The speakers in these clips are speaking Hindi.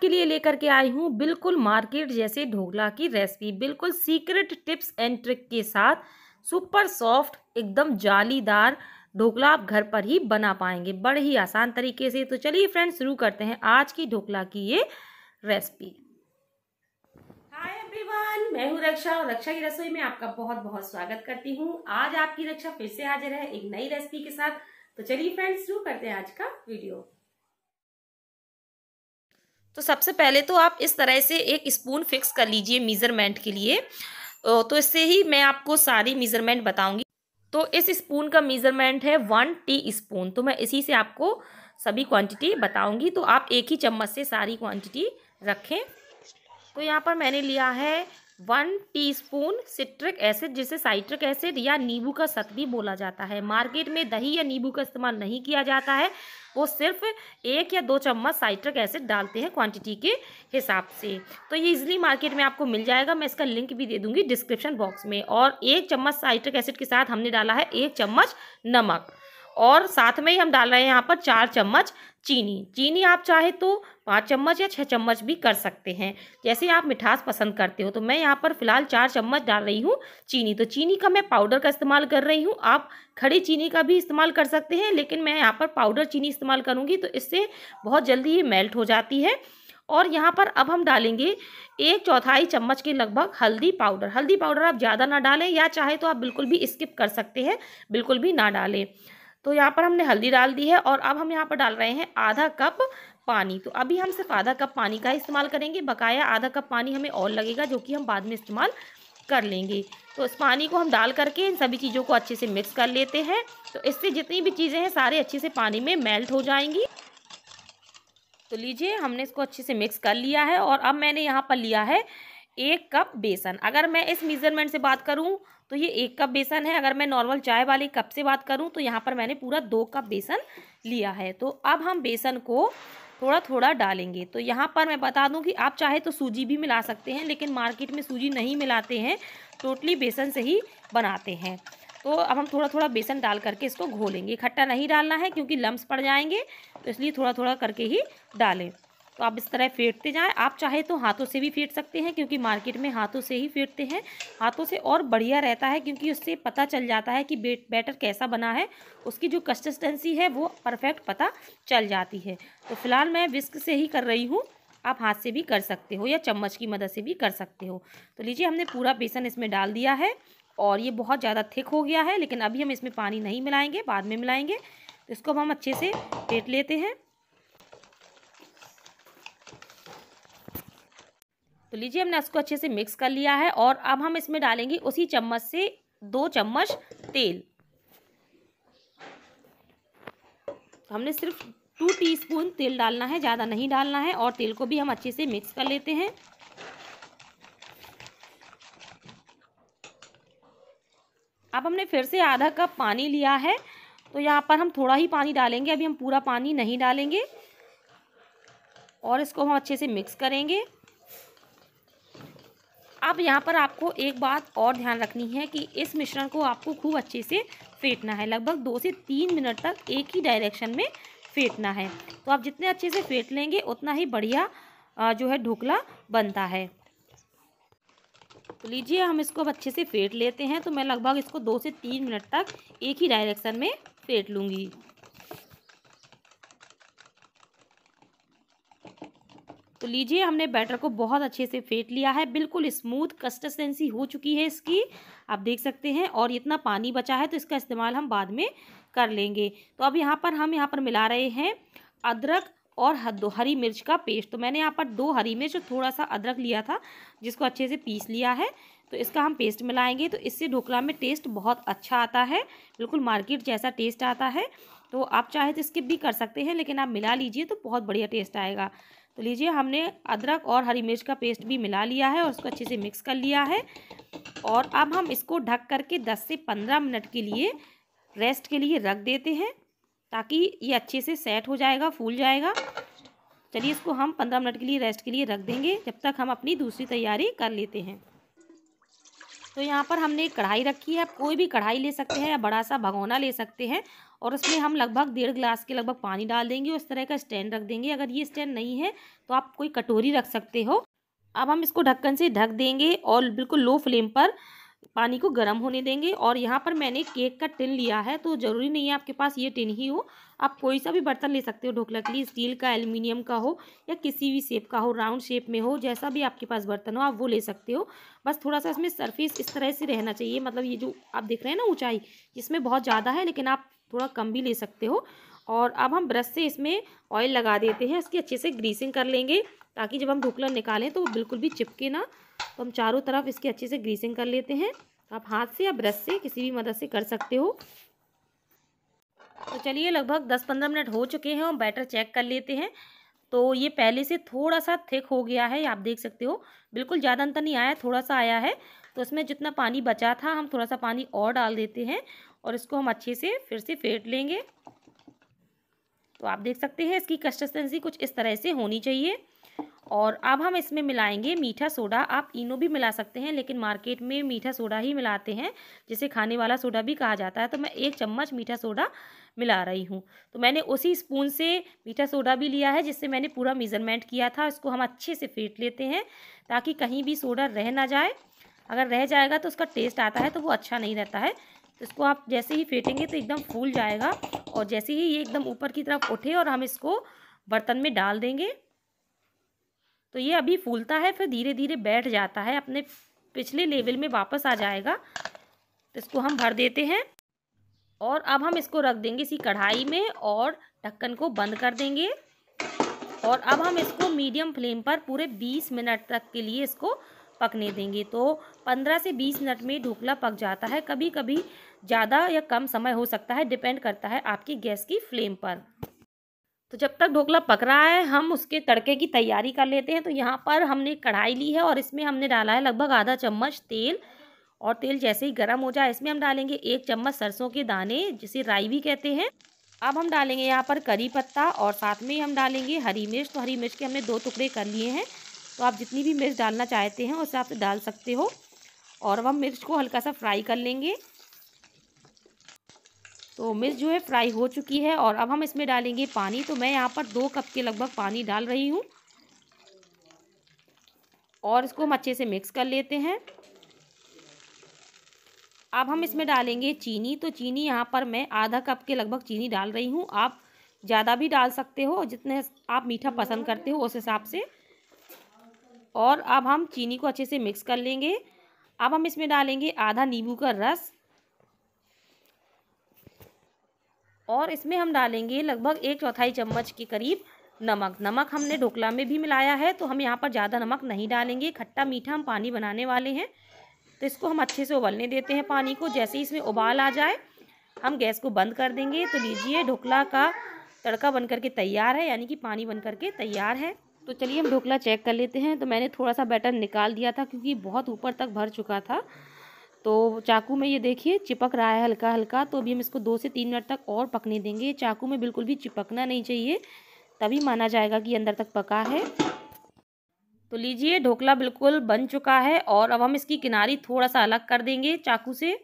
आपके लिए लेकर के आई हूँ बिल्कुल मार्केट जैसे ढोकला की रेसिपी बिल्कुल सीक्रेट टिप्स एंड ट्रिक के साथ सुपर सॉफ्ट एकदम जालीदार ढोकला आप घर पर ही बना पाएंगे बड़े ही आसान तरीके से तो चलिए फ्रेंड्स शुरू करते हैं आज की ढोकला की ये रेसिपी हाय एवरीवन मैं हूँ रक्षा और रक्षा की रसोई में आपका बहुत बहुत स्वागत करती हूँ आज आपकी रक्षा फिर से हाजिर है एक नई रेसिपी के साथ तो चलिए फ्रेंड्स शुरू करते हैं आज का वीडियो तो सबसे पहले तो आप इस तरह से एक स्पून फिक्स कर लीजिए मेज़रमेंट के लिए तो इससे ही मैं आपको सारी मेज़रमेंट बताऊंगी तो इस स्पून का मेज़रमेंट है वन टी स्पून तो मैं इसी से आपको सभी क्वांटिटी बताऊंगी तो आप एक ही चम्मच से सारी क्वांटिटी रखें तो यहाँ पर मैंने लिया है वन टीस्पून सिट्रिक एसिड जिसे साइट्रिक एसिड या नींबू का सत भी बोला जाता है मार्केट में दही या नींबू का इस्तेमाल नहीं किया जाता है वो सिर्फ एक या दो चम्मच साइट्रिक एसिड डालते हैं क्वांटिटी के हिसाब से तो ये इजली मार्केट में आपको मिल जाएगा मैं इसका लिंक भी दे दूंगी डिस्क्रिप्शन बॉक्स में और एक चम्मच साइट्रिक एसिड के साथ हमने डाला है एक चम्मच नमक और साथ में ही हम डाल रहे हैं यहाँ पर चार चम्मच चीनी चीनी आप चाहे तो पाँच चम्मच या छः चम्मच भी कर सकते हैं जैसे आप मिठास पसंद करते हो तो मैं यहाँ पर फ़िलहाल चार चम्मच डाल रही हूँ चीनी तो चीनी का मैं पाउडर का इस्तेमाल कर रही हूँ आप खड़ी चीनी का भी इस्तेमाल कर सकते हैं लेकिन मैं यहाँ पर पाउडर चीनी इस्तेमाल करूँगी तो इससे बहुत जल्दी ये मेल्ट हो जाती है और यहाँ पर अब हम डालेंगे एक चौथाई चम्मच के लगभग हल्दी पाउडर हल्दी पाउडर आप ज़्यादा ना डालें या चाहे तो आप बिल्कुल भी स्किप कर सकते हैं बिल्कुल भी ना डालें तो यहाँ पर हमने हल्दी डाल दी है और अब हम यहाँ पर डाल रहे हैं आधा कप पानी तो अभी हम सिर्फ आधा कप पानी का इस्तेमाल करेंगे बकाया आधा कप पानी हमें और लगेगा जो कि हम बाद में इस्तेमाल कर लेंगे तो इस पानी को हम डाल करके इन सभी चीज़ों को अच्छे से मिक्स कर लेते हैं तो इससे जितनी भी चीज़ें हैं सारे अच्छे से पानी में मेल्ट हो जाएंगी तो लीजिए हमने इसको अच्छे से मिक्स कर लिया है और अब मैंने यहाँ पर लिया है एक कप बेसन अगर मैं इस मेज़रमेंट से बात करूँ तो ये एक कप बेसन है अगर मैं नॉर्मल चाय वाले कप से बात करूँ तो यहाँ पर मैंने पूरा दो कप बेसन लिया है तो अब हम बेसन को थोड़ा थोड़ा डालेंगे तो यहाँ पर मैं बता दूँ कि आप चाहे तो सूजी भी मिला सकते हैं लेकिन मार्केट में सूजी नहीं मिलाते हैं टोटली बेसन से ही बनाते हैं तो अब हम थोड़ा थोड़ा बेसन डाल करके इसको घोलेंगे इकट्ठा नहीं डालना है क्योंकि लम्ब पड़ जाएंगे तो इसलिए थोड़ा थोड़ा करके ही डालें तो आप इस तरह फेंटते जाएं आप चाहे तो हाथों से भी फेंट सकते हैं क्योंकि मार्केट में हाथों से ही फेंटते हैं हाथों से और बढ़िया रहता है क्योंकि उससे पता चल जाता है कि बेट बैटर कैसा बना है उसकी जो कंसिस्टेंसी है वो परफेक्ट पता चल जाती है तो फिलहाल मैं विस्क से ही कर रही हूँ आप हाथ से भी कर सकते हो या चम्मच की मदद से भी कर सकते हो तो लीजिए हमने पूरा बेसन इसमें डाल दिया है और ये बहुत ज़्यादा थिक हो गया है लेकिन अभी हम इसमें पानी नहीं मिलाएंगे बाद में मिलाएंगे तो इसको हम अच्छे से फेंट लेते हैं तो लीजिए हमने इसको अच्छे से मिक्स कर लिया है और अब हम इसमें डालेंगे उसी चम्मच से दो चम्मच तेल हमने सिर्फ टू टीस्पून तेल डालना है ज़्यादा नहीं डालना है और तेल को भी हम अच्छे से मिक्स कर लेते हैं अब हमने फिर से आधा कप पानी लिया है तो यहाँ पर हम थोड़ा ही पानी डालेंगे अभी हम पूरा पानी नहीं डालेंगे और इसको हम अच्छे से मिक्स करेंगे अब यहाँ पर आपको एक बात और ध्यान रखनी है कि इस मिश्रण को आपको खूब अच्छे से फेंटना है लगभग दो से तीन मिनट तक एक ही डायरेक्शन में फेंटना है तो आप जितने अच्छे से फेंट लेंगे उतना ही बढ़िया जो है ढोकला बनता है तो लीजिए हम इसको अब अच्छे से फेंट लेते हैं तो मैं लगभग इसको दो से तीन मिनट तक एक ही डायरेक्शन में फेंट लूँगी तो लीजिए हमने बैटर को बहुत अच्छे से फेंट लिया है बिल्कुल स्मूथ कंसिस्टेंसी हो चुकी है इसकी आप देख सकते हैं और इतना पानी बचा है तो इसका इस्तेमाल हम बाद में कर लेंगे तो अब यहाँ पर हम यहाँ पर मिला रहे हैं अदरक और हरी मिर्च का पेस्ट तो मैंने यहाँ पर दो हरी मिर्च और थोड़ा सा अदरक लिया था जिसको अच्छे से पीस लिया है तो इसका हम पेस्ट मिलाएंगे तो इससे ढोकला में टेस्ट बहुत अच्छा आता है बिल्कुल मार्केट जैसा टेस्ट आता है तो आप चाहे तो स्किप भी कर सकते हैं लेकिन आप मिला लीजिए तो बहुत बढ़िया टेस्ट आएगा तो लीजिए हमने अदरक और हरी मिर्च का पेस्ट भी मिला लिया है और उसको अच्छे से मिक्स कर लिया है और अब हम इसको ढक करके दस से पंद्रह मिनट के लिए रेस्ट के लिए रख देते हैं ताकि ये अच्छे से सेट हो जाएगा फूल जाएगा चलिए इसको हम पंद्रह मिनट के लिए रेस्ट के लिए रख देंगे जब तक हम अपनी दूसरी तैयारी कर लेते हैं तो यहाँ पर हमने एक कढ़ाई रखी है आप कोई भी कढ़ाई ले सकते हैं या बड़ा सा भगोना ले सकते हैं और उसमें हम लगभग डेढ़ गिलास के लगभग पानी डाल देंगे उस तरह का स्टैंड रख देंगे अगर ये स्टैंड नहीं है तो आप कोई कटोरी रख सकते हो अब हम इसको ढक्कन से ढक देंगे और बिल्कुल लो फ्लेम पर पानी को गर्म होने देंगे और यहाँ पर मैंने केक का टिन लिया है तो ज़रूरी नहीं है आपके पास ये टिन ही हो आप कोई सा भी बर्तन ले सकते हो ढोकला के लिए स्टील का एल्युमिनियम का हो या किसी भी शेप का हो राउंड शेप में हो जैसा भी आपके पास बर्तन हो आप वो ले सकते हो बस थोड़ा सा इसमें सरफेस इस तरह से रहना चाहिए मतलब ये जो आप देख रहे हैं ना ऊँचाई इसमें बहुत ज़्यादा है लेकिन आप थोड़ा कम भी ले सकते हो और अब हम ब्रश से इसमें ऑयल लगा देते हैं इसकी अच्छे से ग्रीसिंग कर लेंगे ताकि जब हम ढुकलन निकालें तो वो बिल्कुल भी चिपके ना तो हम चारों तरफ इसकी अच्छे से ग्रीसिंग कर लेते हैं आप हाथ से या ब्रश से किसी भी मदद से कर सकते हो तो चलिए लगभग दस पंद्रह मिनट हो चुके हैं और बैटर चेक कर लेते हैं तो ये पहले से थोड़ा सा थिक हो गया है आप देख सकते हो बिल्कुल ज़्यादा अंतर नहीं आया थोड़ा सा आया है तो इसमें जितना पानी बचा था हम थोड़ा सा पानी और डाल देते हैं और इसको हम अच्छे से फिर से फेंट लेंगे तो आप देख सकते हैं इसकी कंसिस्टेंसी कुछ इस तरह से होनी चाहिए और अब हम इसमें मिलाएंगे मीठा सोडा आप इनो भी मिला सकते हैं लेकिन मार्केट में मीठा सोडा ही मिलाते हैं जिसे खाने वाला सोडा भी कहा जाता है तो मैं एक चम्मच मीठा सोडा मिला रही हूँ तो मैंने उसी स्पून से मीठा सोडा भी लिया है जिससे मैंने पूरा मेज़रमेंट किया था इसको हम अच्छे से फेंट लेते हैं ताकि कहीं भी सोडा रह ना जाए अगर रह जाएगा तो उसका टेस्ट आता है तो वो अच्छा नहीं रहता है इसको आप जैसे ही फेंटेंगे तो एकदम फूल जाएगा और जैसे ही ये एकदम ऊपर की तरफ उठे और हम इसको बर्तन में डाल देंगे तो ये अभी फूलता है फिर धीरे धीरे बैठ जाता है अपने पिछले लेवल में वापस आ जाएगा तो इसको हम भर देते हैं और अब हम इसको रख देंगे इसी कढ़ाई में और ढक्कन को बंद कर देंगे और अब हम इसको मीडियम फ्लेम पर पूरे 20 मिनट तक के लिए इसको पकने देंगे तो 15 से 20 मिनट में ढोकला पक जाता है कभी कभी ज़्यादा या कम समय हो सकता है डिपेंड करता है आपकी गैस की फ्लेम पर तो जब तक ढोकला पक रहा है हम उसके तड़के की तैयारी कर लेते हैं तो यहाँ पर हमने कढ़ाई ली है और इसमें हमने डाला है लगभग आधा चम्मच तेल और तेल जैसे ही गर्म हो जाए इसमें हम डालेंगे एक चम्मच सरसों के दाने जिसे राई भी कहते हैं अब हम डालेंगे यहाँ पर करी पत्ता और साथ में हम डालेंगे हरी मिर्च तो हरी मिर्च के हमने दो टुकड़े कर लिए हैं तो आप जितनी भी मिर्च डालना चाहते हैं उस हिसाब से डाल सकते हो और अब हम मिर्च को हल्का सा फ्राई कर लेंगे तो मिर्च जो है फ्राई हो चुकी है और अब हम इसमें डालेंगे पानी तो मैं यहाँ पर दो कप के लगभग पानी डाल रही हूँ और इसको हम अच्छे से मिक्स कर लेते हैं अब हम इसमें डालेंगे चीनी तो चीनी यहाँ पर मैं आधा कप के लगभग चीनी डाल रही हूँ आप ज़्यादा भी डाल सकते हो जितने आप मीठा पसंद करते हो उस हिसाब से और अब हम चीनी को अच्छे से मिक्स कर लेंगे अब हम इसमें डालेंगे आधा नींबू का रस और इसमें हम डालेंगे लगभग एक चौथाई चम्मच के करीब नमक नमक हमने ढोकला में भी मिलाया है तो हम यहाँ पर ज़्यादा नमक नहीं डालेंगे खट्टा मीठा हम पानी बनाने वाले हैं तो इसको हम अच्छे से उबलने देते हैं पानी को जैसे ही इसमें उबाल आ जाए हम गैस को बंद कर देंगे तो लीजिए ढोकला का तड़का बन करके तैयार है यानी कि पानी बन करके तैयार है तो चलिए हम ढोकला चेक कर लेते हैं तो मैंने थोड़ा सा बैटर निकाल दिया था क्योंकि बहुत ऊपर तक भर चुका था तो चाकू में ये देखिए चिपक रहा है हल्का हल्का तो अभी हम इसको दो से तीन मिनट तक और पकने देंगे चाकू में बिल्कुल भी चिपकना नहीं चाहिए तभी माना जाएगा कि अंदर तक पका है तो लीजिए ढोकला बिल्कुल बन चुका है और अब हम इसकी किनारी थोड़ा सा अलग कर देंगे चाकू से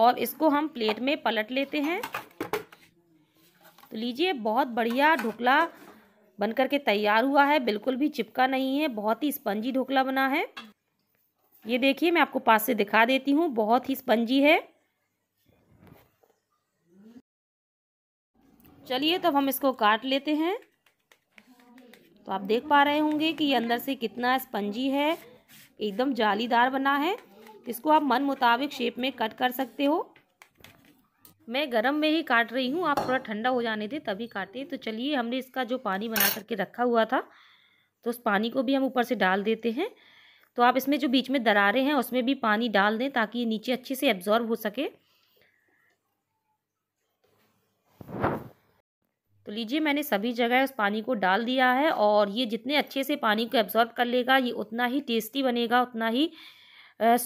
और इसको हम प्लेट में पलट लेते हैं तो लीजिए बहुत बढ़िया ढोकला बन करके तैयार हुआ है बिल्कुल भी चिपका नहीं है बहुत ही स्पंजी ढोकला बना है ये देखिए मैं आपको पास से दिखा देती हूँ बहुत ही स्पंजी है चलिए तब हम इसको काट लेते हैं तो आप देख पा रहे होंगे कि ये अंदर से कितना स्पंजी है एकदम जालीदार बना है इसको आप मन मुताबिक शेप में कट कर सकते हो मैं गर्म में ही काट रही हूँ आप थोड़ा ठंडा हो जाने दें तभी काटें तो चलिए हमने इसका जो पानी बना करके रखा हुआ था तो उस पानी को भी हम ऊपर से डाल देते हैं तो आप इसमें जो बीच में दरारें हैं उसमें भी पानी डाल दें ताकि ये नीचे अच्छे से एब्जॉर्ब हो सके तो लीजिए मैंने सभी जगह उस पानी को डाल दिया है और ये जितने अच्छे से पानी को एब्जॉर्ब कर लेगा ये उतना ही टेस्टी बनेगा उतना ही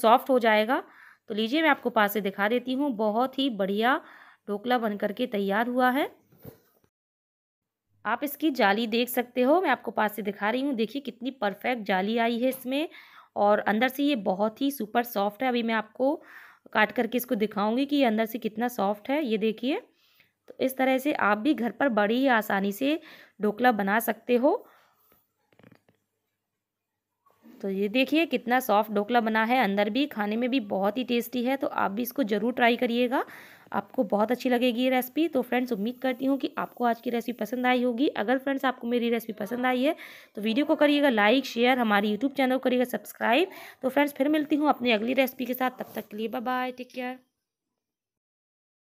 सॉफ्ट हो जाएगा तो लीजिए मैं आपको पास से दिखा देती हूँ बहुत ही बढ़िया ढोकला बन करके तैयार हुआ है आप इसकी जाली देख सकते हो मैं आपको पास से दिखा रही हूँ देखिए कितनी परफेक्ट जाली आई है इसमें और अंदर से ये बहुत ही सुपर सॉफ्ट है अभी मैं आपको काट करके इसको दिखाऊंगी कि ये अंदर से कितना सॉफ्ट है ये देखिए तो इस तरह से आप भी घर पर बड़ी ही आसानी से ढोकला बना सकते हो तो ये देखिए कितना सॉफ्ट ढोकला बना है अंदर भी खाने में भी बहुत ही टेस्टी है तो आप भी इसको ज़रूर ट्राई करिएगा आपको बहुत अच्छी लगेगी ये रेसिपी तो फ्रेंड्स उम्मीद करती हूँ कि आपको आज की रेसिपी पसंद आई होगी अगर फ्रेंड्स आपको मेरी रेसिपी पसंद आई है तो वीडियो को करिएगा लाइक शेयर हमारे यूट्यूब चैनल को करिएगा सब्सक्राइब तो फ्रेंड्स फिर मिलती हूँ अपनी अगली रेसिपी के साथ तब तक के लिए बाय बाय टेक केयर